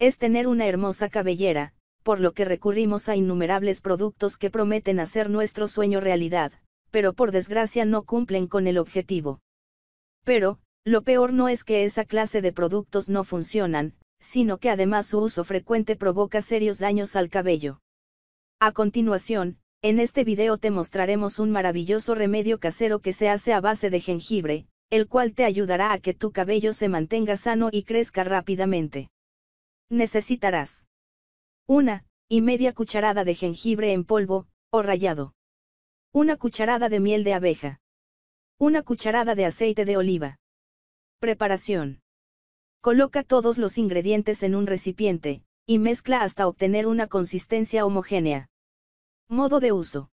es tener una hermosa cabellera, por lo que recurrimos a innumerables productos que prometen hacer nuestro sueño realidad, pero por desgracia no cumplen con el objetivo. Pero, lo peor no es que esa clase de productos no funcionan, sino que además su uso frecuente provoca serios daños al cabello. A continuación, en este video te mostraremos un maravilloso remedio casero que se hace a base de jengibre, el cual te ayudará a que tu cabello se mantenga sano y crezca rápidamente. Necesitarás una y media cucharada de jengibre en polvo, o rallado. Una cucharada de miel de abeja. Una cucharada de aceite de oliva. Preparación. Coloca todos los ingredientes en un recipiente, y mezcla hasta obtener una consistencia homogénea. Modo de uso.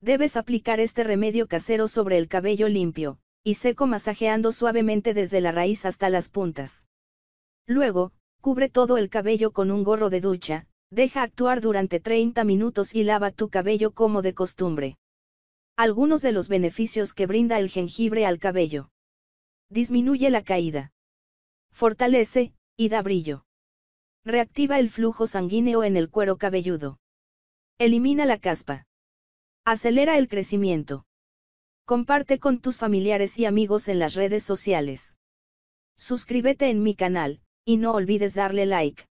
Debes aplicar este remedio casero sobre el cabello limpio, y seco masajeando suavemente desde la raíz hasta las puntas. Luego, Cubre todo el cabello con un gorro de ducha, deja actuar durante 30 minutos y lava tu cabello como de costumbre. Algunos de los beneficios que brinda el jengibre al cabello. Disminuye la caída. Fortalece, y da brillo. Reactiva el flujo sanguíneo en el cuero cabelludo. Elimina la caspa. Acelera el crecimiento. Comparte con tus familiares y amigos en las redes sociales. Suscríbete en mi canal y no olvides darle like.